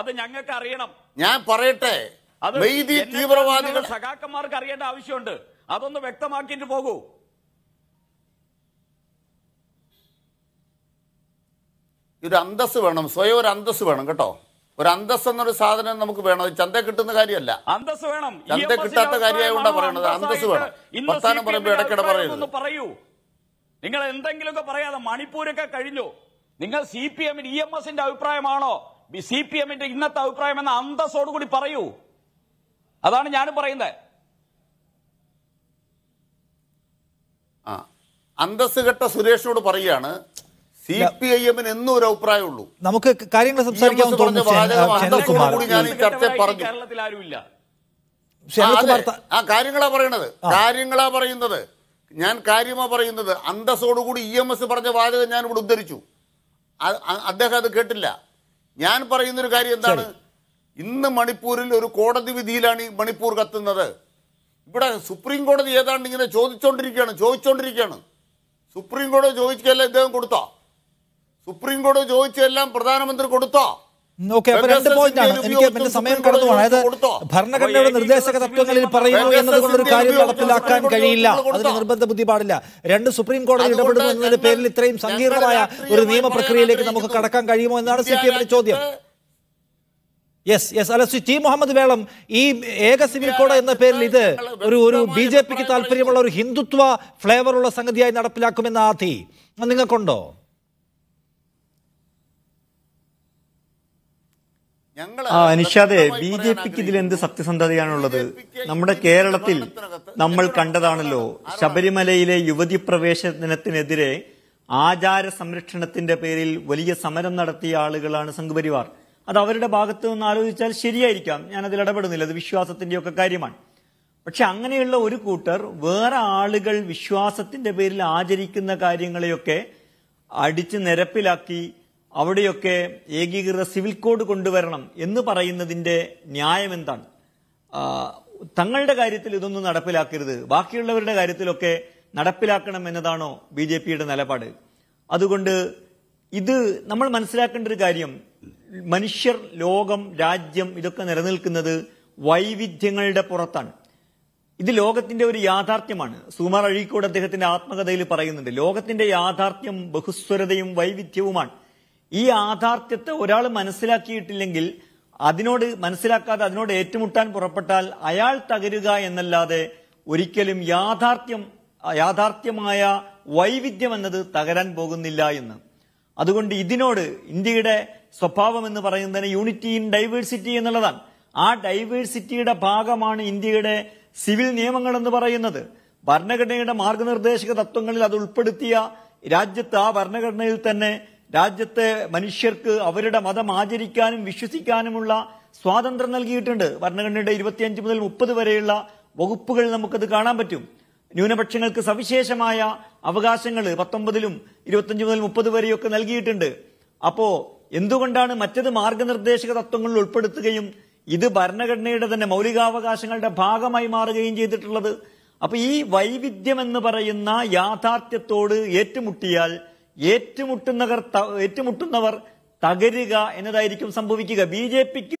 അത് ഞങ്ങൾക്ക് അറിയണം ഞാൻ പറയട്ടെ തീവ്രവാദികൾ സഖാക്കന്മാർക്ക് അറിയേണ്ട ആവശ്യമുണ്ട് അതൊന്ന് വ്യക്തമാക്കിട്ട് പോകൂ ഒരു അന്തസ് വേണം സ്വയം ഒരു അന്തസ് വേണം കേട്ടോ ഒരു അന്തസ് എന്നൊരു സാധനം നമുക്ക് വേണം ചന്ത കിട്ടുന്ന കാര്യമല്ല അന്തസ് വേണം ചന്ത കിട്ടാത്ത കാര്യമായോണ്ടാ പറയണത് അന്തസ് വേണം വർത്താനം പറയുമ്പോ ഇടയ്ക്കിടെ പറയുന്നത് പറയൂ നിങ്ങൾ എന്തെങ്കിലുമൊക്കെ പറയാതെ മണിപ്പൂരൊക്കെ കഴിഞ്ഞു നിങ്ങൾ സി പി എമ്മിന് ഇ എം എസിന്റെ അഭിപ്രായമാണോ സി പി എമ്മിന്റെ ഇന്നത്തെ അഭിപ്രായം എന്ന അന്തസ്സോടുകൂടി കൂടി പറയൂ അതാണ് ഞാൻ പറയുന്നത് ആ അന്തസ് കെട്ട സുരേഷിനോട് പറയാണ് സി പി ഐ എമ്മിന് എന്നും ഒരു അഭിപ്രായമുള്ളൂ നമുക്ക് കാര്യങ്ങൾ സംസാരിക്കാം കേരളത്തിൽ ആരുമില്ല ആ കാര്യങ്ങളാ പറയണത് കാര്യങ്ങളാ പറയുന്നത് ഞാൻ കാര്യമാ പറയുന്നത് അന്തസ്സോടുകൂടി ഇ എം എസ് പറഞ്ഞ വാചകം ഞാൻ ഇവിടെ ഉദ്ധരിച്ചു അദ്ദേഹം അത് കേട്ടില്ല ഞാൻ പറയുന്നൊരു കാര്യം എന്താണ് ഇന്ന് മണിപ്പൂരിൽ ഒരു കോടതി വിധിയിലാണ് ഈ മണിപ്പൂർ കത്തുന്നത് ഇവിടെ സുപ്രീം കോടതി ഏതാണ്ട് ഇങ്ങനെ ചോദിച്ചുകൊണ്ടിരിക്കുകയാണ് ചോദിച്ചുകൊണ്ടിരിക്കുകയാണ് സുപ്രീം കോടതി ചോദിച്ചല്ല ഇദ്ദേഹം കൊടുത്തോ സുപ്രീം കോടതി ചോദിച്ചെല്ലാം പ്രധാനമന്ത്രി കൊടുത്തോ ഓക്കെ അപ്പൊ രണ്ട് പോയിന്റ് ആണ് എനിക്ക് എന്റെ സമയം കടന്നു അതായത് ഭരണഘടനയുടെ നിർദ്ദേശക തത്വങ്ങളിൽ പറയുന്നു എന്നതുകൊണ്ട് ഒരു കാര്യം നടപ്പിലാക്കാൻ കഴിയില്ല അതിന് നിർബന്ധ ബുദ്ധി പാടില്ല രണ്ട് സുപ്രീം കോടതി ഇടപെടുന്നു എന്നതിന്റെ പേരിൽ ഇത്രയും സങ്കീർണമായ ഒരു നിയമപ്രക്രിയയിലേക്ക് നമുക്ക് കടക്കാൻ കഴിയുമോ എന്നാണ് സി പി എമ്മിന്റെ ചോദ്യം യെസ് യെസ് അല്ല ടി മുഹമ്മദ് വേളം ഈ ഏക സിവിൽ കോഡ് എന്ന പേരിൽ ഇത് ഒരു ഒരു ബി ജെ പിക്ക് താല്പര്യമുള്ള ഒരു ഹിന്ദുത്വ ഫ്ലേവറുള്ള സംഗതിയായി നടപ്പിലാക്കുമെന്ന ആധി നിങ്ങൾക്കുണ്ടോ ആ നിഷാദെ ബി ജെ പിക്ക് ഇതിൽ എന്ത് സത്യസന്ധതയാണുള്ളത് നമ്മുടെ കേരളത്തിൽ നമ്മൾ കണ്ടതാണല്ലോ ശബരിമലയിലെ യുവതി പ്രവേശനത്തിനെതിരെ ആചാര സംരക്ഷണത്തിന്റെ പേരിൽ വലിയ സമരം നടത്തിയ ആളുകളാണ് സംഘപരിവാർ അത് അവരുടെ ഭാഗത്ത് നിന്ന് ആലോചിച്ചാൽ ശരിയായിരിക്കാം ഞാൻ അതിൽ ഇടപെടുന്നില്ല അത് വിശ്വാസത്തിന്റെയൊക്കെ കാര്യമാണ് പക്ഷെ അങ്ങനെയുള്ള ഒരു കൂട്ടർ വേറെ ആളുകൾ വിശ്വാസത്തിന്റെ പേരിൽ ആചരിക്കുന്ന കാര്യങ്ങളെയൊക്കെ അടിച്ച് നിരപ്പിലാക്കി അവിടെയൊക്കെ ഏകീകൃത സിവിൽ കോഡ് കൊണ്ടുവരണം എന്ന് പറയുന്നതിൻ്റെ ന്യായം എന്താണ് തങ്ങളുടെ കാര്യത്തിൽ ഇതൊന്നും നടപ്പിലാക്കരുത് ബാക്കിയുള്ളവരുടെ കാര്യത്തിലൊക്കെ നടപ്പിലാക്കണം എന്നതാണോ ബി ജെ പിയുടെ നിലപാട് അതുകൊണ്ട് ഇത് നമ്മൾ മനസ്സിലാക്കേണ്ട ഒരു കാര്യം മനുഷ്യർ ലോകം രാജ്യം ഇതൊക്കെ നിലനിൽക്കുന്നത് വൈവിധ്യങ്ങളുടെ പുറത്താണ് ഇത് ലോകത്തിന്റെ ഒരു യാഥാർത്ഥ്യമാണ് സുമാർ അഴീക്കോട് അദ്ദേഹത്തിന്റെ ആത്മകഥയിൽ പറയുന്നുണ്ട് ലോകത്തിന്റെ യാഥാർത്ഥ്യം ബഹുസ്വരതയും വൈവിധ്യവുമാണ് ഈ യാഥാർത്ഥ്യത്തെ ഒരാൾ മനസ്സിലാക്കിയിട്ടില്ലെങ്കിൽ അതിനോട് മനസ്സിലാക്കാതെ അതിനോട് ഏറ്റുമുട്ടാൻ പുറപ്പെട്ടാൽ അയാൾ തകരുക എന്നല്ലാതെ ഒരിക്കലും യാഥാർത്ഥ്യം യാഥാർത്ഥ്യമായ വൈവിധ്യം എന്നത് തകരാൻ പോകുന്നില്ല എന്ന് അതുകൊണ്ട് ഇതിനോട് ഇന്ത്യയുടെ സ്വഭാവം എന്ന് പറയുന്നതിന് യൂണിറ്റി ഇൻ ഡൈവേഴ്സിറ്റി എന്നുള്ളതാണ് ആ ഡൈവേഴ്സിറ്റിയുടെ ഭാഗമാണ് ഇന്ത്യയുടെ സിവിൽ നിയമങ്ങൾ എന്ന് പറയുന്നത് ഭരണഘടനയുടെ മാർഗനിർദ്ദേശക തത്വങ്ങളിൽ അത് ഉൾപ്പെടുത്തിയ രാജ്യത്ത് ആ ഭരണഘടനയിൽ തന്നെ രാജ്യത്തെ മനുഷ്യർക്ക് അവരുടെ മതം ആചരിക്കാനും വിശ്വസിക്കാനുമുള്ള സ്വാതന്ത്ര്യം നൽകിയിട്ടുണ്ട് ഭരണഘടനയുടെ ഇരുപത്തിയഞ്ച് മുതൽ മുപ്പത് വരെയുള്ള വകുപ്പുകൾ നമുക്കത് കാണാൻ പറ്റും ന്യൂനപക്ഷങ്ങൾക്ക് സവിശേഷമായ അവകാശങ്ങൾ പത്തൊമ്പതിലും ഇരുപത്തിയഞ്ച് മുതൽ മുപ്പത് വരെയൊക്കെ നൽകിയിട്ടുണ്ട് അപ്പോ എന്തുകൊണ്ടാണ് മറ്റത് മാർഗനിർദ്ദേശക തത്വങ്ങളിൽ ഉൾപ്പെടുത്തുകയും ഇത് ഭരണഘടനയുടെ തന്നെ മൗലികാവകാശങ്ങളുടെ ഭാഗമായി മാറുകയും ചെയ്തിട്ടുള്ളത് അപ്പൊ ഈ വൈവിധ്യം എന്ന് പറയുന്ന യാഥാർത്ഥ്യത്തോട് ഏറ്റുമുട്ടിയാൽ ഏറ്റുമുട്ടുന്നവർ ഏറ്റുമുട്ടുന്നവർ തകരുക എന്നതായിരിക്കും സംഭവിക്കുക ബി ജെ പിക്ക്